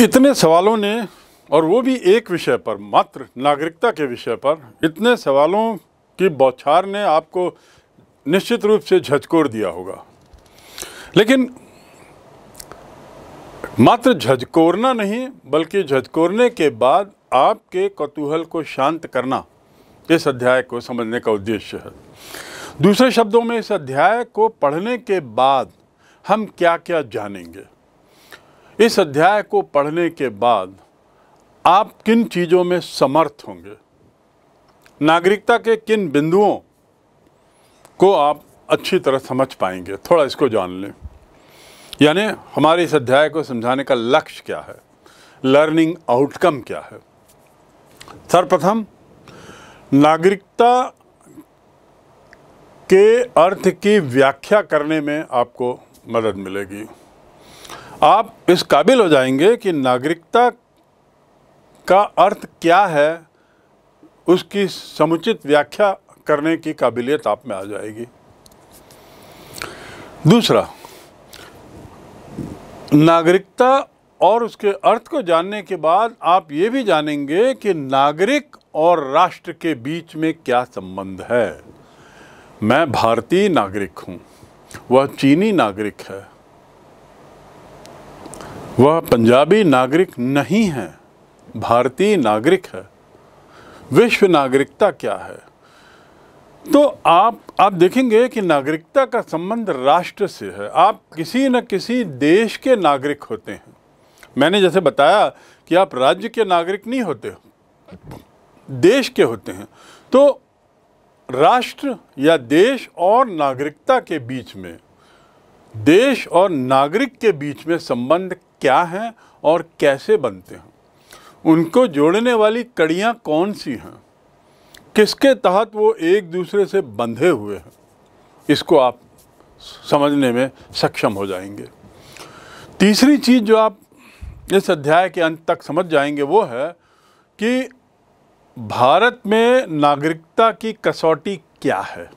इतने सवालों ने और वो भी एक विषय पर मात्र नागरिकता के विषय पर इतने सवालों की बौछार ने आपको निश्चित रूप से झजकोर दिया होगा लेकिन मात्र झजकोरना नहीं बल्कि झजकोरने के बाद आपके कौतूहल को शांत करना इस अध्याय को समझने का उद्देश्य है दूसरे शब्दों में इस अध्याय को पढ़ने के बाद हम क्या क्या जानेंगे इस अध्याय को पढ़ने के बाद आप किन चीज़ों में समर्थ होंगे नागरिकता के किन बिंदुओं को आप अच्छी तरह समझ पाएंगे थोड़ा इसको जान लें यानी हमारे इस अध्याय को समझाने का लक्ष्य क्या है लर्निंग आउटकम क्या है सर्वप्रथम नागरिकता के अर्थ की व्याख्या करने में आपको मदद मिलेगी आप इस काबिल हो जाएंगे कि नागरिकता का अर्थ क्या है उसकी समुचित व्याख्या करने की काबिलियत आप में आ जाएगी दूसरा नागरिकता और उसके अर्थ को जानने के बाद आप ये भी जानेंगे कि नागरिक और राष्ट्र के बीच में क्या संबंध है मैं भारतीय नागरिक हूँ वह चीनी नागरिक है वह पंजाबी नागरिक नहीं है भारतीय नागरिक है विश्व नागरिकता क्या है तो आप आप देखेंगे कि नागरिकता का संबंध राष्ट्र से है आप किसी न किसी देश के नागरिक होते हैं मैंने जैसे बताया कि आप राज्य के नागरिक नहीं होते हो देश के होते हैं तो राष्ट्र या देश और नागरिकता के बीच में देश और नागरिक के बीच में संबंध क्या हैं और कैसे बनते हैं उनको जोड़ने वाली कड़ियाँ कौन सी हैं किसके तहत वो एक दूसरे से बंधे हुए हैं इसको आप समझने में सक्षम हो जाएंगे तीसरी चीज़ जो आप इस अध्याय के अंत तक समझ जाएंगे वो है कि भारत में नागरिकता की कसौटी क्या है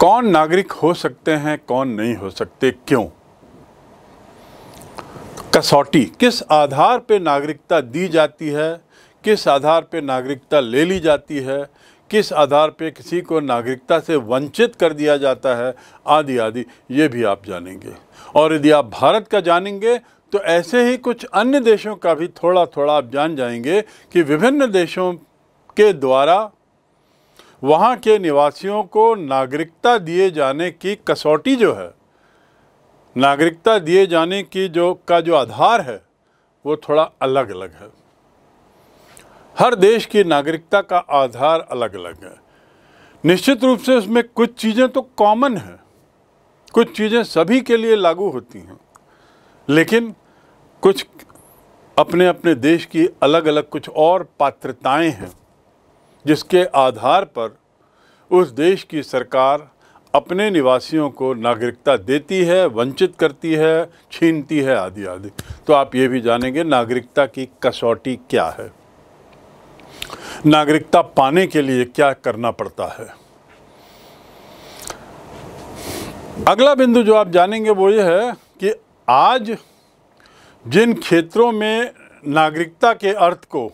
कौन नागरिक हो सकते हैं कौन नहीं हो सकते क्यों कसौटी किस आधार पर नागरिकता दी जाती है किस आधार पर नागरिकता ले ली जाती है किस आधार पे किसी को नागरिकता से वंचित कर दिया जाता है आदि आदि ये भी आप जानेंगे और यदि आप भारत का जानेंगे तो ऐसे ही कुछ अन्य देशों का भी थोड़ा थोड़ा आप जान जाएंगे कि विभिन्न देशों के द्वारा वहाँ के निवासियों को नागरिकता दिए जाने की कसौटी जो है नागरिकता दिए जाने की जो का जो आधार है वो थोड़ा अलग अलग है हर देश की नागरिकता का आधार अलग अलग है निश्चित रूप से उसमें कुछ चीज़ें तो कॉमन है कुछ चीज़ें सभी के लिए लागू होती हैं लेकिन कुछ अपने अपने देश की अलग अलग कुछ और पात्रताएं हैं जिसके आधार पर उस देश की सरकार अपने निवासियों को नागरिकता देती है वंचित करती है छीनती है आदि आदि तो आप ये भी जानेंगे नागरिकता की कसौटी क्या है नागरिकता पाने के लिए क्या करना पड़ता है अगला बिंदु जो आप जानेंगे वो ये है कि आज जिन क्षेत्रों में नागरिकता के अर्थ को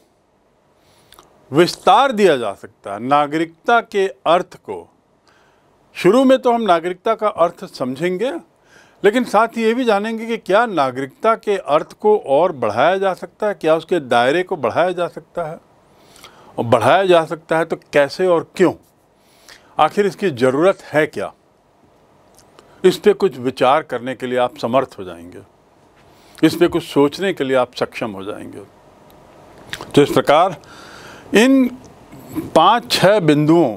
विस्तार दिया जा सकता है नागरिकता के अर्थ को शुरू में तो हम नागरिकता का अर्थ समझेंगे लेकिन साथ ही ये भी जानेंगे कि क्या नागरिकता के अर्थ को और बढ़ाया जा सकता है क्या उसके दायरे को बढ़ाया जा सकता है और बढ़ाया जा सकता है तो कैसे और क्यों आखिर इसकी ज़रूरत है क्या इस पर कुछ विचार करने के लिए आप समर्थ हो जाएंगे इस पर कुछ सोचने के लिए आप सक्षम हो जाएंगे तो इस प्रकार इन पाँच छः बिंदुओं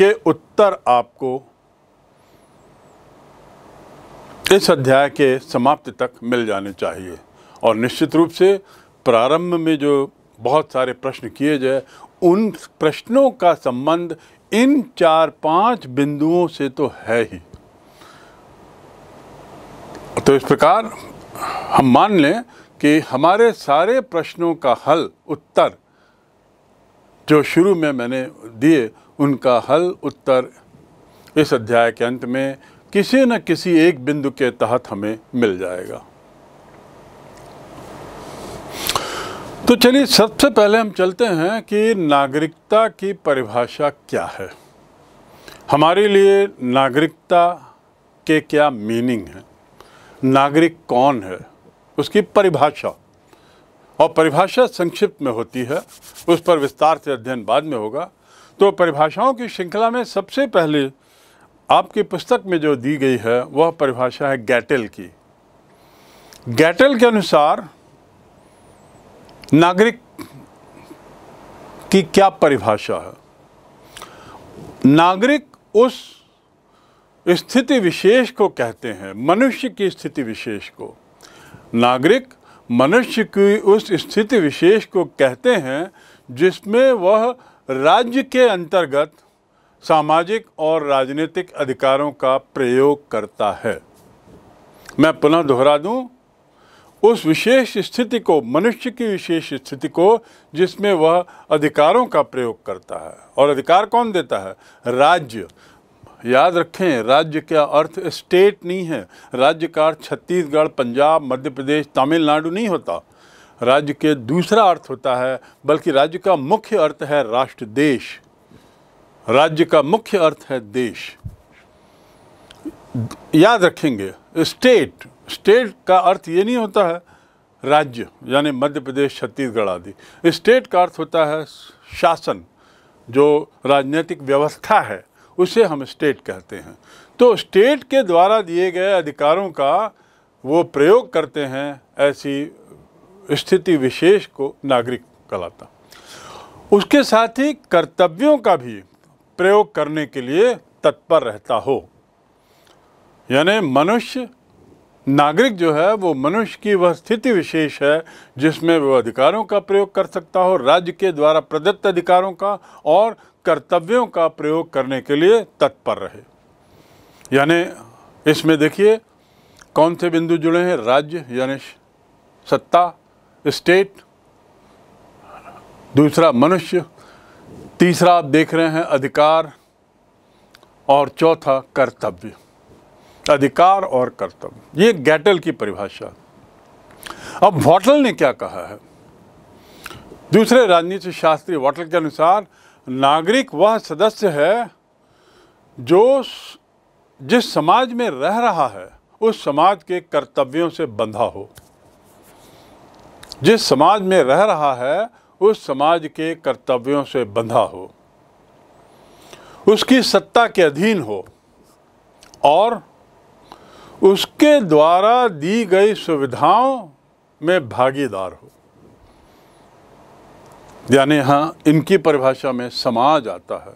के उत्तर आपको इस अध्याय के समाप्ति तक मिल जाने चाहिए और निश्चित रूप से प्रारंभ में जो बहुत सारे प्रश्न किए जाए उन प्रश्नों का संबंध इन चार पांच बिंदुओं से तो है ही तो इस प्रकार हम मान लें कि हमारे सारे प्रश्नों का हल उत्तर जो शुरू में मैंने दिए उनका हल उत्तर इस अध्याय के अंत में किसी न किसी एक बिंदु के तहत हमें मिल जाएगा तो चलिए सबसे पहले हम चलते हैं कि नागरिकता की परिभाषा क्या है हमारे लिए नागरिकता के क्या मीनिंग है नागरिक कौन है उसकी परिभाषा और परिभाषा संक्षिप्त में होती है उस पर विस्तार से अध्ययन बाद में होगा तो परिभाषाओं की श्रृंखला में सबसे पहले आपकी पुस्तक में जो दी गई है वह परिभाषा है गैटल की गैटल के अनुसार नागरिक की क्या परिभाषा है नागरिक उस स्थिति विशेष को कहते हैं मनुष्य की स्थिति विशेष को नागरिक मनुष्य की उस स्थिति विशेष को कहते हैं जिसमें वह राज्य के अंतर्गत सामाजिक और राजनीतिक अधिकारों का प्रयोग करता है मैं पुनः दोहरा दूं उस विशेष स्थिति को मनुष्य की विशेष स्थिति को जिसमें वह अधिकारों का प्रयोग करता है और अधिकार कौन देता है राज्य याद रखें राज्य का अर्थ स्टेट नहीं है राज्य का अर्थ छत्तीसगढ़ पंजाब मध्य प्रदेश तमिलनाडु नहीं होता राज्य के दूसरा अर्थ होता है बल्कि राज्य का मुख्य अर्थ है राष्ट्र देश राज्य का मुख्य अर्थ है देश याद रखेंगे स्टेट स्टेट का अर्थ ये नहीं होता है राज्य यानी मध्य प्रदेश छत्तीसगढ़ आदि स्टेट का अर्थ होता है शासन जो राजनीतिक व्यवस्था है उसे हम स्टेट कहते हैं तो स्टेट के द्वारा दिए गए अधिकारों का वो प्रयोग करते हैं ऐसी स्थिति विशेष को नागरिक कहलाता उसके साथ ही कर्तव्यों का भी प्रयोग करने के लिए तत्पर रहता हो यानी मनुष्य नागरिक जो है वो मनुष्य की वह स्थिति विशेष है जिसमें वह अधिकारों का प्रयोग कर सकता हो राज्य के द्वारा प्रदत्त अधिकारों का और कर्तव्यों का प्रयोग करने के लिए तत्पर रहे यानी इसमें देखिए कौन से बिंदु जुड़े हैं राज्य यानी सत्ता स्टेट दूसरा मनुष्य तीसरा आप देख रहे हैं अधिकार और चौथा कर्तव्य अधिकार और कर्तव्य ये गैटल की परिभाषा अब वॉटल ने क्या कहा है दूसरे राजनीति शास्त्री वॉटल के अनुसार नागरिक वह सदस्य है जो जिस समाज में रह रहा है उस समाज के कर्तव्यों से बंधा हो जिस समाज में रह रहा है उस समाज के कर्तव्यों से बंधा हो उसकी सत्ता के अधीन हो और उसके द्वारा दी गई सुविधाओं में भागीदार हो यानी हाँ इनकी परिभाषा में समाज आता है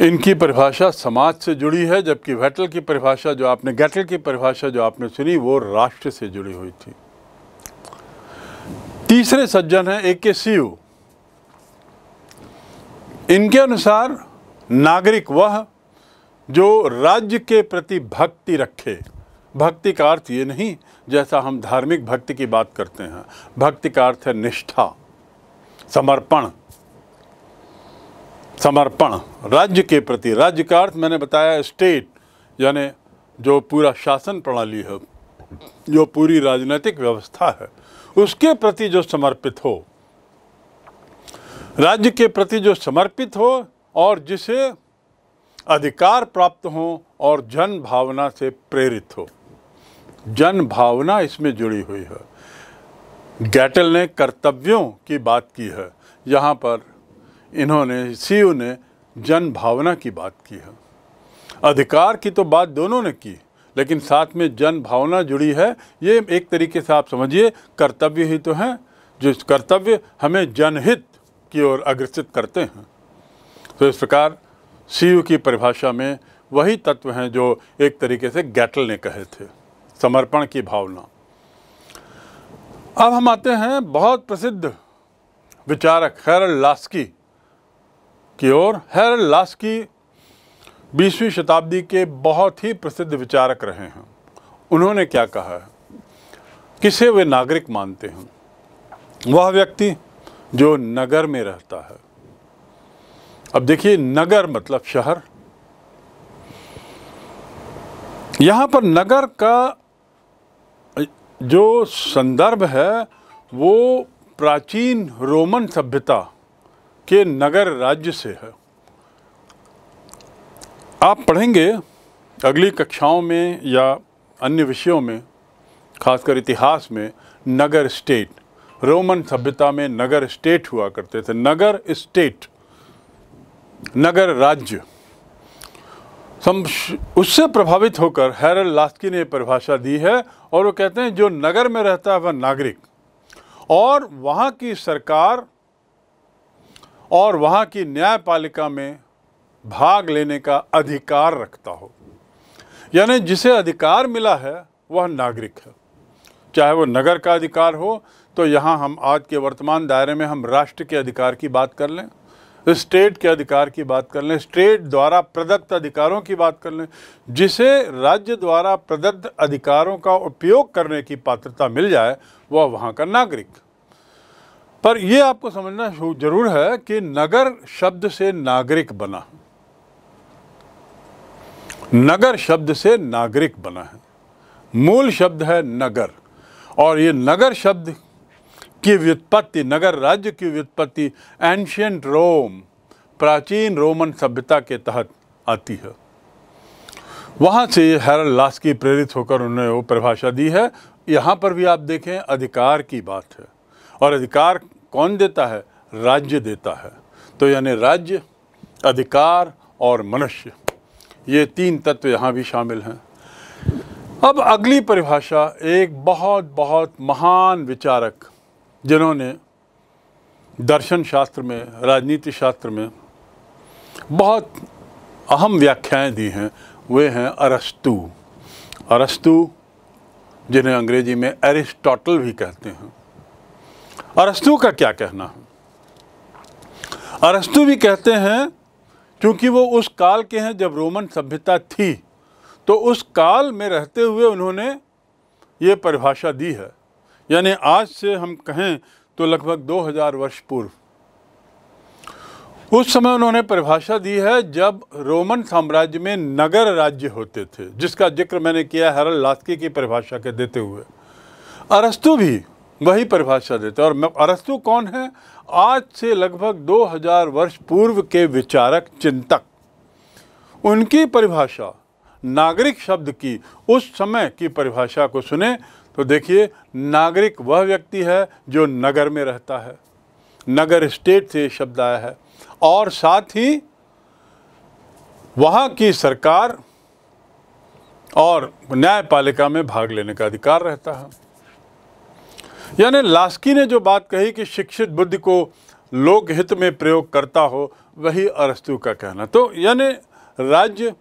इनकी परिभाषा समाज से जुड़ी है जबकि वेटल की परिभाषा जो आपने गैटल की परिभाषा जो आपने सुनी वो राष्ट्र से जुड़ी हुई थी तीसरे सज्जन हैं ए के सी इनके अनुसार नागरिक वह जो राज्य के प्रति भक्ति रखे भक्ति का अर्थ ये नहीं जैसा हम धार्मिक भक्ति की बात करते हैं भक्ति का अर्थ है निष्ठा समर्पण समर्पण राज्य के प्रति राज्य का अर्थ मैंने बताया स्टेट यानी जो पूरा शासन प्रणाली है जो पूरी राजनीतिक व्यवस्था है उसके प्रति जो समर्पित हो राज्य के प्रति जो समर्पित हो और जिसे अधिकार प्राप्त हो और जन भावना से प्रेरित हो जन भावना इसमें जुड़ी हुई है गैटल ने कर्तव्यों की बात की है यहाँ पर इन्होंने शिव ने जन भावना की बात की है अधिकार की तो बात दोनों ने की लेकिन साथ में जन भावना जुड़ी है ये एक तरीके से आप समझिए कर्तव्य ही तो हैं जो कर्तव्य हमें जनहित की ओर अग्रसित करते हैं तो इस प्रकार शिव की परिभाषा में वही तत्व हैं जो एक तरीके से गैटल ने कहे थे समर्पण की भावना अब हम आते हैं बहुत प्रसिद्ध विचारक हैरल लास्की की ओर हर लास्की बीसवीं शताब्दी के बहुत ही प्रसिद्ध विचारक रहे हैं उन्होंने क्या कहा है किसे वे नागरिक मानते हैं वह व्यक्ति जो नगर में रहता है अब देखिए नगर मतलब शहर यहाँ पर नगर का जो संदर्भ है वो प्राचीन रोमन सभ्यता के नगर राज्य से है आप पढ़ेंगे अगली कक्षाओं में या अन्य विषयों में खासकर इतिहास में नगर स्टेट रोमन सभ्यता में नगर स्टेट हुआ करते थे नगर स्टेट नगर राज्य उससे प्रभावित होकर हैरल लास्की ने परिभाषा दी है और वो कहते हैं जो नगर में रहता है वह नागरिक और वहाँ की सरकार और वहाँ की न्यायपालिका में भाग लेने का अधिकार रखता हो यानी जिसे अधिकार मिला है वह नागरिक है चाहे वो नगर का अधिकार हो तो यहाँ हम आज के वर्तमान दायरे में हम राष्ट्र के अधिकार की बात कर लें स्टेट के अधिकार की बात कर लें स्टेट द्वारा प्रदत्त अधिकारों की बात कर लें जिसे राज्य द्वारा प्रदत्त अधिकारों का उपयोग करने की पात्रता मिल जाए वह वहाँ का नागरिक पर यह आपको समझना जरूर है कि नगर शब्द से नागरिक बना नगर शब्द से नागरिक बना है मूल शब्द है नगर और ये नगर शब्द की व्युत्पत्ति नगर राज्य की व्युत्पत्ति एंशियंट रोम प्राचीन रोमन सभ्यता के तहत आती है वहाँ से हैरल लास्की प्रेरित होकर उन्होंने वो परिभाषा दी है यहाँ पर भी आप देखें अधिकार की बात है और अधिकार कौन देता है राज्य देता है तो यानी राज्य अधिकार और मनुष्य ये तीन तत्व यहाँ भी शामिल हैं अब अगली परिभाषा एक बहुत बहुत महान विचारक जिन्होंने दर्शन शास्त्र में राजनीति शास्त्र में बहुत अहम व्याख्याएं दी हैं वे हैं अरस्तु अरस्तु जिन्हें अंग्रेजी में एरिस्टोटल भी कहते हैं अरस्तु का क्या कहना है अरस्तु भी कहते हैं क्योंकि वो उस काल के हैं जब रोमन सभ्यता थी तो उस काल में रहते हुए उन्होंने ये परिभाषा दी है यानी आज से हम कहें तो लगभग 2000 वर्ष पूर्व उस समय उन्होंने परिभाषा दी है जब रोमन साम्राज्य में नगर राज्य होते थे जिसका जिक्र मैंने किया हैरल लास्की की परिभाषा के देते हुए अरस्तु भी वही परिभाषा देते हैं और अरस्तु कौन है आज से लगभग 2000 वर्ष पूर्व के विचारक चिंतक उनकी परिभाषा नागरिक शब्द की उस समय की परिभाषा को सुने तो देखिए नागरिक वह व्यक्ति है जो नगर में रहता है नगर स्टेट से शब्द आया है और साथ ही वहाँ की सरकार और न्यायपालिका में भाग लेने का अधिकार रहता है यानी लास्की ने जो बात कही कि शिक्षित बुद्धि को लोक हित में प्रयोग करता हो वही अरस्तु का कहना तो यानी राज्य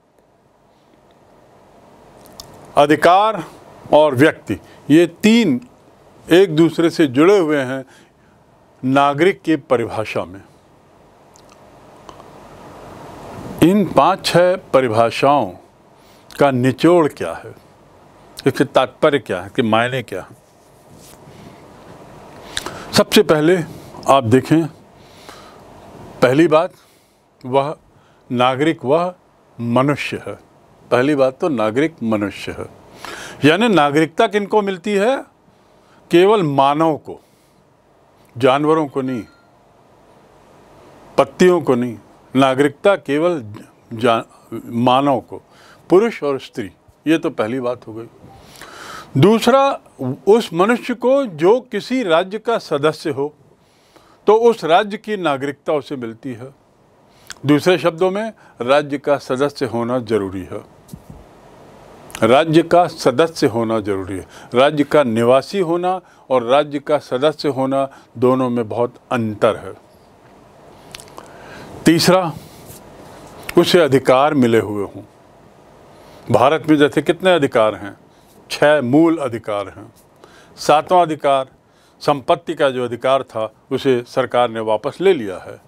अधिकार और व्यक्ति ये तीन एक दूसरे से जुड़े हुए हैं नागरिक की परिभाषा में इन पांच छह परिभाषाओं का निचोड़ क्या है इसके तात्पर्य क्या है कि मायने क्या है सबसे पहले आप देखें पहली बात वह नागरिक वह मनुष्य है पहली बात तो नागरिक मनुष्य है यानी नागरिकता किनको मिलती है केवल मानव को जानवरों को नहीं पत्तियों को नहीं नागरिकता केवल मानव को पुरुष और स्त्री ये तो पहली बात हो गई दूसरा उस मनुष्य को जो किसी राज्य का सदस्य हो तो उस राज्य की नागरिकता उसे मिलती है दूसरे शब्दों में राज्य का सदस्य होना जरूरी है राज्य का सदस्य होना जरूरी है राज्य का निवासी होना और राज्य का सदस्य होना दोनों में बहुत अंतर है तीसरा उसे अधिकार मिले हुए हों भारत में जैसे कितने अधिकार हैं छह मूल अधिकार हैं सातवां अधिकार संपत्ति का जो अधिकार था उसे सरकार ने वापस ले लिया है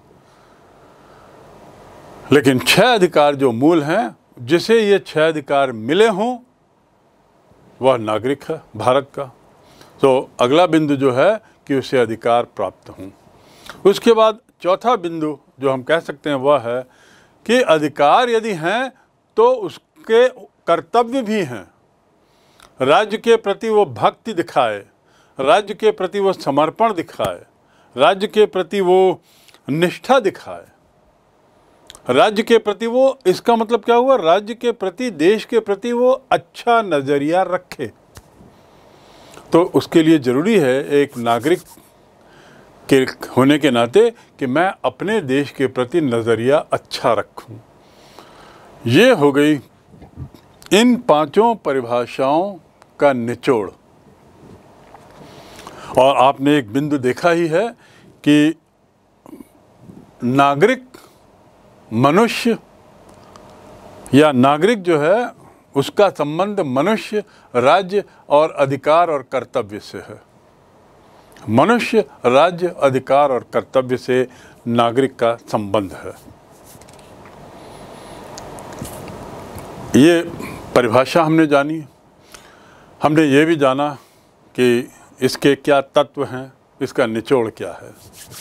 लेकिन छह अधिकार जो मूल हैं जिसे ये छह अधिकार मिले हों वह नागरिक है भारत का तो अगला बिंदु जो है कि उसे अधिकार प्राप्त हों उसके बाद चौथा बिंदु जो हम कह सकते हैं वह है कि अधिकार यदि हैं तो उसके कर्तव्य भी हैं राज्य के प्रति वो भक्ति दिखाए राज्य के प्रति वो समर्पण दिखाए राज्य के प्रति वो निष्ठा दिखाए राज्य के प्रति वो इसका मतलब क्या हुआ राज्य के प्रति देश के प्रति वो अच्छा नज़रिया रखे तो उसके लिए ज़रूरी है एक नागरिक के होने के नाते कि मैं अपने देश के प्रति नज़रिया अच्छा रखूं। ये हो गई इन पांचों परिभाषाओं का निचोड़ और आपने एक बिंदु देखा ही है कि नागरिक मनुष्य या नागरिक जो है उसका संबंध मनुष्य राज्य और अधिकार और कर्तव्य से है मनुष्य राज्य अधिकार और कर्तव्य से नागरिक का संबंध है ये परिभाषा हमने जानी हमने ये भी जाना कि इसके क्या तत्व हैं इसका निचोड़ क्या है